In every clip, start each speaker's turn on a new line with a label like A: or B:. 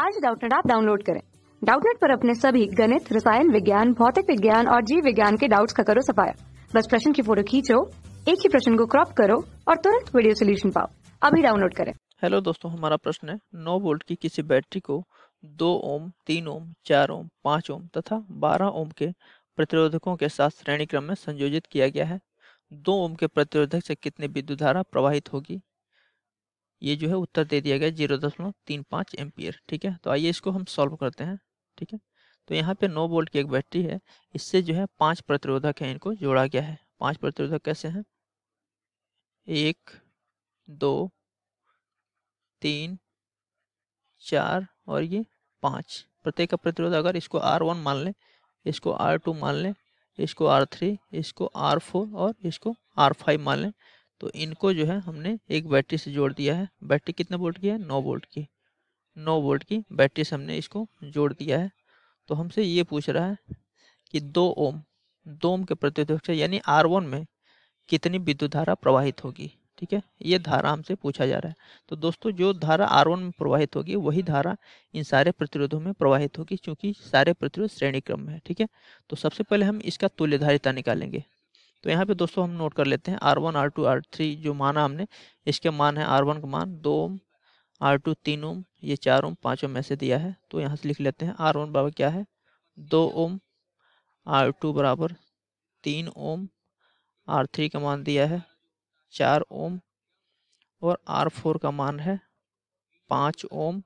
A: आज डाउटनेट आप डाउनलोड करें डाउटनेट पर अपने सभी गणित रसायन विज्ञान भौतिक विज्ञान और जीव विज्ञान के डाउट्स का करो सफाया बस प्रश्न की फोटो खींचो एक ही प्रश्न को क्रॉप करो और तुरंत वीडियो सोल्यूशन पाओ अभी डाउनलोड करें हेलो दोस्तों हमारा प्रश्न है नौ वोल्ट की किसी बैटरी को दो ओम तीन ओम चार ओम पाँच ओम तथा बारह ओम के प्रतिरोधकों के साथ श्रेणी क्रम में संयोजित किया गया है दो ओम के प्रतिरोधक से कितनी विद्युत धारा प्रवाहित होगी ये जो है उत्तर दे दिया गया जीरो दशमलव तीन पाँच एम्पियर ठीक है तो आइए इसको हम सॉल्व करते हैं ठीक है तो यहाँ पे नौ वोल्ट की एक बैटरी है इससे जो है पांच प्रतिरोधक है इनको जोड़ा गया है पांच प्रतिरोधक कैसे हैं एक दो तीन चार और ये पाँच प्रत्येक का प्रतिरोध अगर इसको आर वन मान लें इसको आर टू मान लें इसको आर थ्री इसको आर फोर और इसको आर फाइव मान लें तो इनको जो है हमने एक बैटरी से जोड़ दिया है बैटरी कितने वोल्ट की है नौ वोल्ट की नौ वोल्ट की बैटरी से हमने इसको जोड़ दिया है तो हमसे ये पूछ रहा है कि दो ओम ओम के प्रतिरोधक यानी आर वन में कितनी विद्युत धारा प्रवाहित होगी ठीक है ये धारा हमसे पूछा जा रहा है तो दोस्तों जो धारा आर वन में प्रवाहित होगी वही धारा इन सारे प्रतिरोधों में प्रवाहित होगी क्योंकि सारे प्रतिरोध श्रेणी क्रम में है ठीक है तो सबसे पहले हम इसका तुल्यधारिता निकालेंगे तो यहाँ पे दोस्तों हम नोट कर लेते हैं R one R two R three जो माना हमने इसके मान है आर वन का मान दो ओम आर टू तीन ओम ये चार ओम पाँच ओम ऐसे दिया है तो यहाँ से लिख लेते हैं आर वन बराबर क्या है दो ओम आर टू बराबर तीन ओम आर थ्री का मान दिया है चार ओम और आर फोर का मान है पाँच ओम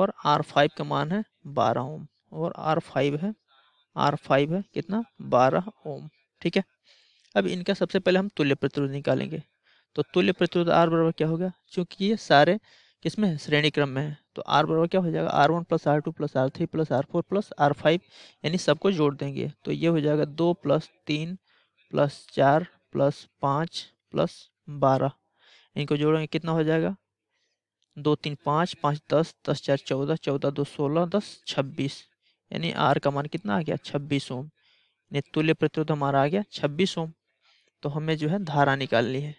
A: और आर फाइव का मान है बारह ओम और आर फाइव है आर फाइव है कितना बारह ओम ठीक है अब इनका सबसे पहले हम तुल्य प्रतिरोध निकालेंगे तो तुल्य प्रतिरोध आर बराबर क्या होगा चूंकि ये सारे किसमें श्रेणी क्रम में है तो आर बराबर क्या हो जाएगा R one plus R two plus R three plus R four plus R five यानी सबको जोड़ देंगे तो ये हो जाएगा दो प्लस तीन प्लस चार प्लस पाँच प्लस बारह इनको जोड़ेंगे कितना हो जाएगा दो तीन पाँच पाँच दस दस चार चौदह चौदह दो सोलह दस छब्बीस यानी आर का मान कितना आ गया छब्बीस ओम यानी तुल्य प्रतिरोध हमारा आ गया छब्बीस ओम तो हमें जो है धारा निकालनी है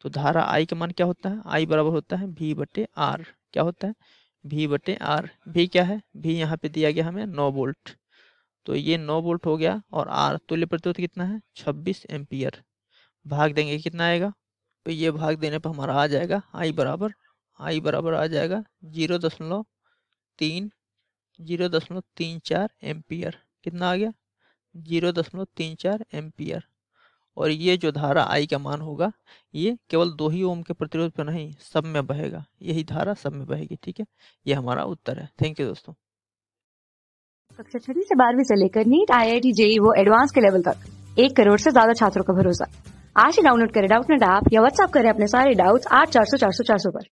A: तो धारा आई का मान क्या होता है आई बराबर होता है भी बटे आर क्या होता है भी बटे आर भी क्या है भी यहाँ पे दिया गया हमें नौ वोल्ट तो ये नौ वोल्ट हो गया और आर तुल्य प्रतिरोध कितना है छब्बीस एम्पियर भाग देंगे कितना आएगा तो ये भाग देने पर हमारा आ जाएगा आई बराबर आई बराबर आ जाएगा जीरो दशमलव तीन जीरो दशमलव तीन चार एम्पियर कितना आ गया जीरो दशमलव तीन चार एम्पियर और ये जो धारा आई का मान होगा ये केवल दो ही ओम के प्रतिरोध पर नहीं सब में बहेगा यही धारा सब में बहेगी ठीक है ये हमारा उत्तर है थैंक यू दोस्तों कक्षा छठी से बारहवीं से लेकर NEET IIT JEE वो एडवांस के लेवल तक एक करोड़ से ज्यादा छात्रों का भरोसा आज ही डाउनलोड करें डाउट नेट ऐप या व्हाट्सअप करें अपने सारे डाउट्स आठ चार सौ चार सौ चार सौ पर